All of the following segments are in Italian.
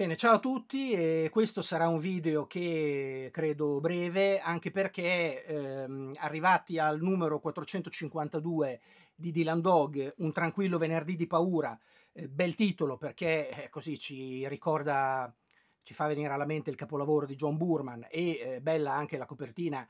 Bene, ciao a tutti, eh, questo sarà un video che credo breve, anche perché ehm, arrivati al numero 452 di Dylan Dog, Un tranquillo venerdì di paura, eh, bel titolo perché eh, così ci ricorda, ci fa venire alla mente il capolavoro di John Burman e eh, bella anche la copertina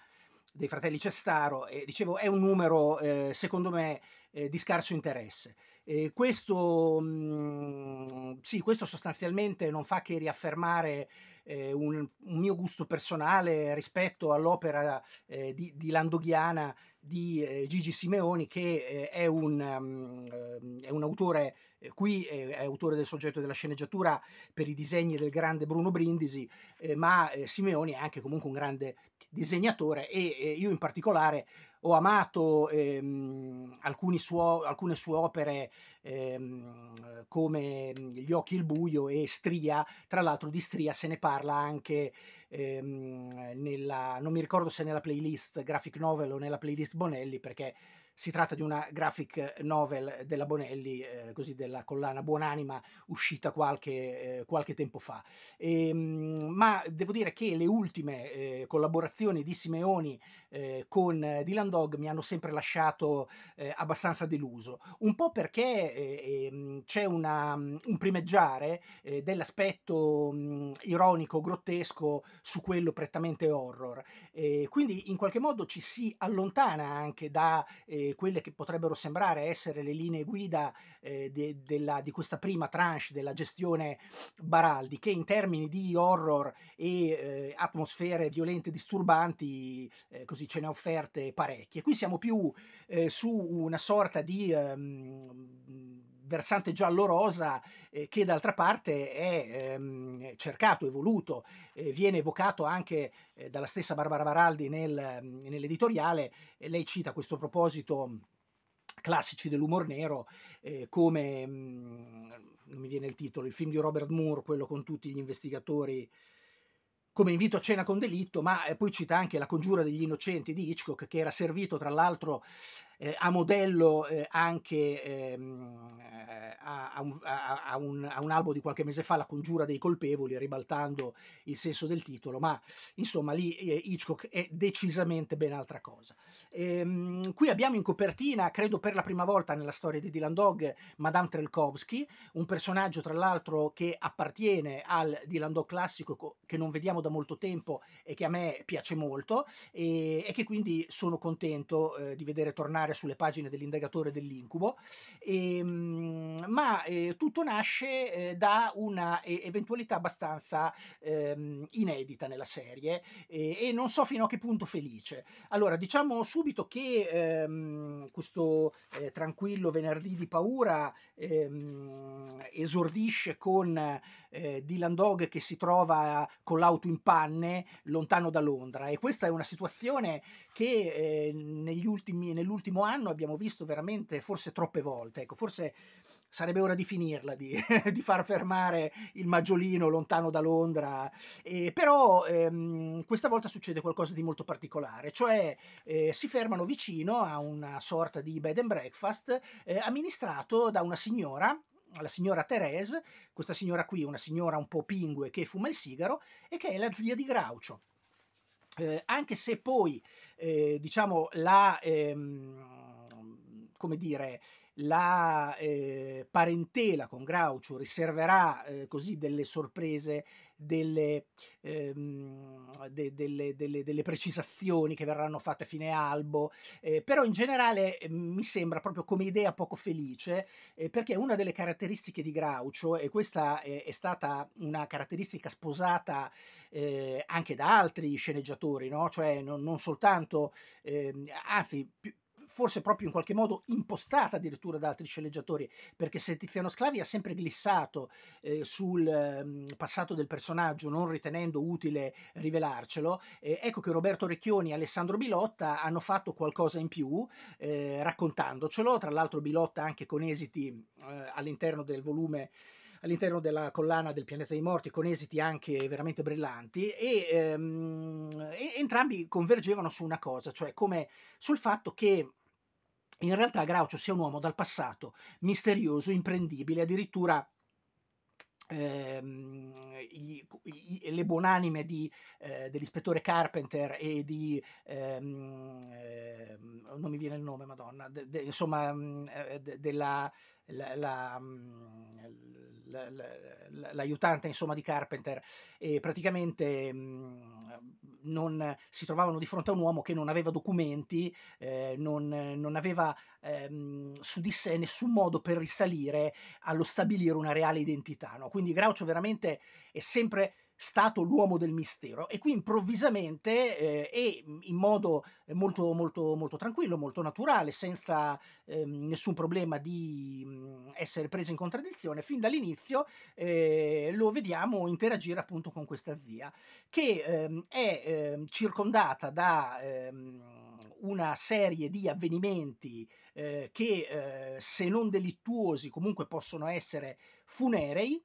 dei fratelli Cestaro, e dicevo è un numero eh, secondo me eh, di scarso interesse. E questo, mh, mm, sì, questo sostanzialmente non fa che riaffermare eh, un, un, mio gusto personale rispetto all'opera eh, di, di Landoghiana di eh, Gigi Simeoni che eh, è, un, ehm, ehm, è, un, autore, eh, qui è, autore del soggetto della sceneggiatura per i disegni del grande Bruno Brindisi, ma Simeoni è anche comunque un grande disegnatore e io in particolare ho amato ehm, suo, alcune sue opere ehm, come mm, Gli occhi il buio e Stria, tra l'altro di Stria se ne parla anche ehm, nella, non mi ricordo se nella playlist Graphic Novel o nella playlist Bonelli perché si tratta di una graphic novel della Bonelli, eh, così della collana Buonanima, uscita qualche, eh, qualche tempo fa. E, ehm, ma devo dire che le ultime eh, collaborazioni di Simeoni eh, con Dylan Dog mi hanno sempre lasciato eh, abbastanza deluso, un po' perché eh, ehm, c'è una, un primeggiare dell'aspetto mh, mm, ironico, grottesco su quello prettamente horror. quindi in qualche modo ci si allontana anche da eh, eh, quelle che potrebbero sembrare essere le linee guida eh, de, della, di questa prima tranche della gestione Baraldi, che in termini di horror e eh, atmosfere violente disturbanti, eh, così ce ne ha offerte parecchie. Qui siamo più eh, su una sorta di... Um, versante giallo-rosa eh, che d'altra parte è ehm, cercato evoluto, eh, viene evocato anche eh, dalla stessa Barbara Baraldi nel, mm, nell'editoriale, lei cita a questo proposito classici dell'umor nero eh, come, mh, mm, non mi viene il titolo, il film di Robert Moore, quello con tutti gli investigatori come invito a cena con delitto, ma eh, poi cita anche La congiura degli innocenti di Hitchcock, che era servito tra l'altro eh, a modello eh, anche ehm, eh, a, a, un, a, un, a, un, albo di qualche mese fa, La congiura dei colpevoli, ribaltando il senso del titolo, ma insomma lì eh, Hitchcock è decisamente ben altra cosa. Ehm, qui abbiamo in copertina, credo per la prima volta nella storia di Dylan Dog, Madame Trelkovsky, un personaggio tra l'altro che appartiene al Dylan Dog classico che non vediamo da molto tempo e che a me piace molto e, e che quindi sono contento eh, di vedere tornare trovare sulle pagine dell'indagatore dell'incubo, e, ehm, ma eh, tutto nasce eh, da una eh, eventualità abbastanza ehm, inedita nella serie eh, e non so fino a che punto felice. Allora, diciamo subito che ehm, questo eh, tranquillo venerdì di paura ehm, esordisce con Dylan Dog che si trova con l'auto in panne lontano da Londra e questa è una situazione che eh, negli ultimi, nell'ultimo ultimo anno abbiamo visto veramente forse troppe volte, ecco, forse sarebbe ora di finirla, di, di far fermare il maggiolino lontano da Londra, eh, però ehm, questa volta succede qualcosa di molto particolare, cioè eh, si fermano vicino a una sorta di bed and breakfast eh, amministrato da una signora la signora Therese, questa signora qui, una signora un po' pingue che fuma il sigaro e che è la zia di Graucio. Eh, anche se poi eh, diciamo la, ehm, come dire, la eh, parentela con Groucho riserverà eh, così delle sorprese, delle, ehm, de, delle, delle, delle, precisazioni che verranno fatte a fine albo, eh, però in generale eh, mi sembra proprio come idea poco felice, eh, perché una delle caratteristiche di Groucho, e questa è, stata una caratteristica sposata eh, anche da altri sceneggiatori, no? cioè non, non soltanto, ehm, anzi più, forse proprio in qualche modo impostata addirittura da altri sceneggiatori, perché se Tiziano Sclavi ha sempre glissato eh, sul eh, passato del personaggio, non ritenendo utile rivelarcelo, eh, ecco che Roberto Recchioni e Alessandro Bilotta hanno fatto qualcosa in più eh, raccontandocelo, tra l'altro Bilotta anche con esiti eh, all'interno del volume all'interno della collana del pianeta dei morti con esiti anche veramente brillanti e, ehm, e entrambi convergevano su una cosa, cioè come sul fatto che in realtà Groucho sia un uomo dal passato misterioso, imprendibile, addirittura Ehm, le buonanime di, eh, dell'ispettore Carpenter e di ehm, eh, non mi viene il nome, Madonna, de, de, insomma, mm, eh, de, della la, la mm, l'aiutante insomma di Carpenter e praticamente mh, mm, non, si trovavano di fronte a un uomo che non aveva documenti eh, non, non, aveva ehm, su di sé nessun modo per risalire allo stabilire una reale identità no? quindi Groucho veramente è sempre stato l'uomo del mistero e qui improvvisamente eh, e in modo molto, molto, molto tranquillo, molto naturale, senza eh, nessun problema di mh, mm, essere preso in contraddizione, fin dall'inizio eh, lo vediamo interagire appunto con questa zia che ehm, è ehm, circondata da ehm, una serie di avvenimenti eh, che eh, se non delittuosi comunque possono essere funerei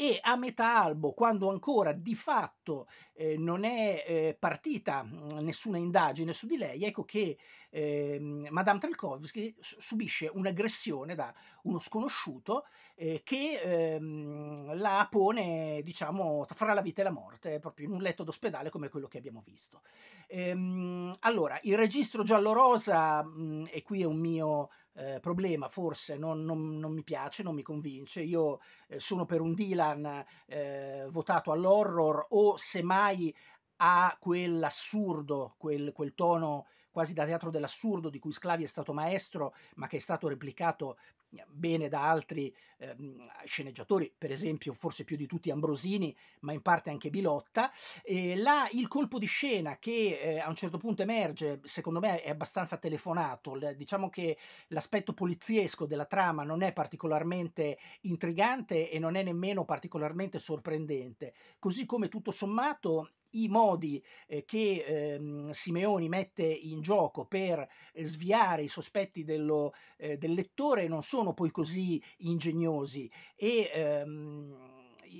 e a metà albo, quando ancora di fatto eh, non è eh, partita mm, nessuna indagine su di lei, ecco che eh, Madame Trelkovsky subisce un'aggressione da uno sconosciuto eh, che ehm, la pone, diciamo, fra la vita e la morte, proprio in un letto d'ospedale come quello che abbiamo visto. Ehm, allora, il registro giallo-rosa, mm, e qui è un mio eh, problema, forse non, non, non, mi piace, non mi convince, io eh, sono per un Dylan eh, votato all'horror o semmai a quell'assurdo, quel, quel tono quasi da teatro dell'assurdo di cui Sclavi è stato maestro, ma che è stato replicato Mhmm, bene da altri ehm, sceneggiatori, per esempio forse più di tutti Ambrosini, ma in parte anche Bilotta. E là il colpo di scena che eh, a un certo punto emerge, secondo me è abbastanza telefonato, L- diciamo che l'aspetto poliziesco della trama non è particolarmente intrigante e non è nemmeno particolarmente sorprendente, così come tutto sommato i modi eh, che ehm, Simeoni mette in gioco per eh, sviare i sospetti dello, eh, del lettore non sono poi così ingegnosi e ehm,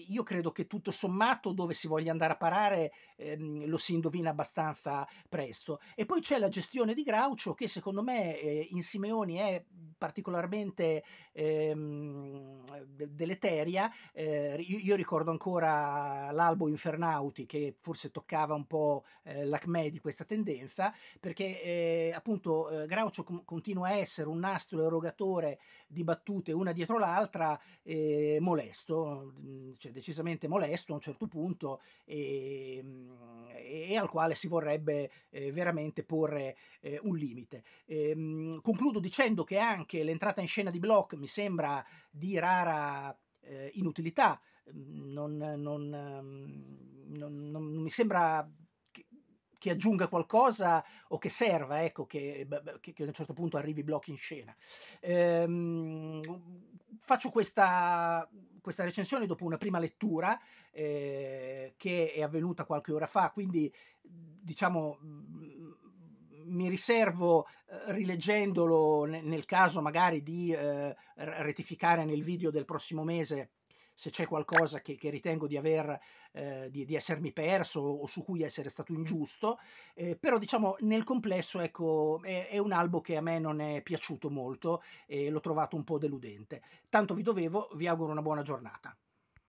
io credo che tutto sommato dove si voglia andare a parare ehm, lo si indovina abbastanza presto. E poi c'è la gestione di Graucio che secondo me eh, in Simeoni è particolarmente ehm, deleteria. Eh, io, ricordo ancora l'albo Infernauti che forse toccava un po' eh, l'acme di questa tendenza, perché eh, appunto eh, Groucho com- continua a essere un nastro erogatore di battute una dietro l'altra, eh, molesto, mm, cioè decisamente molesto a un certo punto ehm, e, e al quale si vorrebbe eh, veramente porre un limite. Ehm, concludo dicendo che anche anche l'entrata in scena di Bloch mi sembra di rara eh, inutilità, mm, non, mm, non, non, non, mi sembra che, aggiunga qualcosa o che serva, ecco, che, che, che, a un certo punto arrivi Bloch in scena. Ehm, faccio questa, questa recensione dopo una prima lettura eh, che è avvenuta qualche ora fa, quindi diciamo mm, mi riservo eh, rileggendolo ne, nel caso magari di eh, rettificare nel video del prossimo mese se c'è qualcosa che, che ritengo di, aver, eh, di, di, essermi perso o, su cui essere stato ingiusto, eh, però diciamo nel complesso ecco, è, è, un albo che a me non è piaciuto molto e l'ho trovato un po' deludente. Tanto vi dovevo, vi auguro una buona giornata.